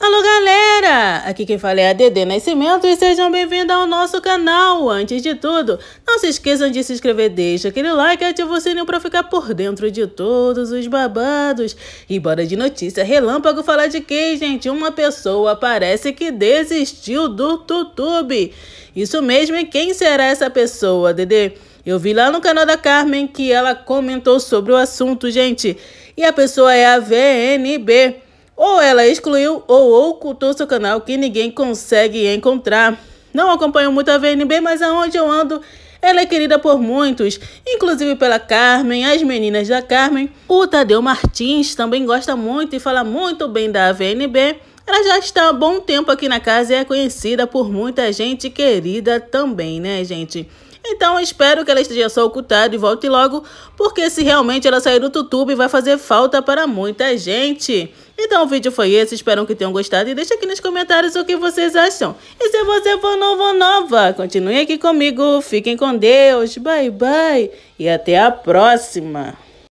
Alô galera, aqui quem fala é a Dedê Nascimento e sejam bem-vindos ao nosso canal. Antes de tudo, não se esqueçam de se inscrever, deixa aquele like e ativa o sininho para ficar por dentro de todos os babados. E bora de notícia relâmpago falar de que, gente? Uma pessoa parece que desistiu do YouTube. Isso mesmo, e quem será essa pessoa, Dedê? Eu vi lá no canal da Carmen que ela comentou sobre o assunto, gente. E a pessoa é a VNB ou ela excluiu ou ocultou seu canal que ninguém consegue encontrar. Não acompanho muito a VNB, mas aonde eu ando, ela é querida por muitos, inclusive pela Carmen, as meninas da Carmen. O Tadeu Martins também gosta muito e fala muito bem da VNB. Ela já está há bom tempo aqui na casa e é conhecida por muita gente querida também, né, gente? Então espero que ela esteja só ocultada e volte logo, porque se realmente ela sair do YouTube vai fazer falta para muita gente. Então o vídeo foi esse, espero que tenham gostado e deixa aqui nos comentários o que vocês acham. E se você for novo ou nova, continue aqui comigo, fiquem com Deus, bye bye e até a próxima.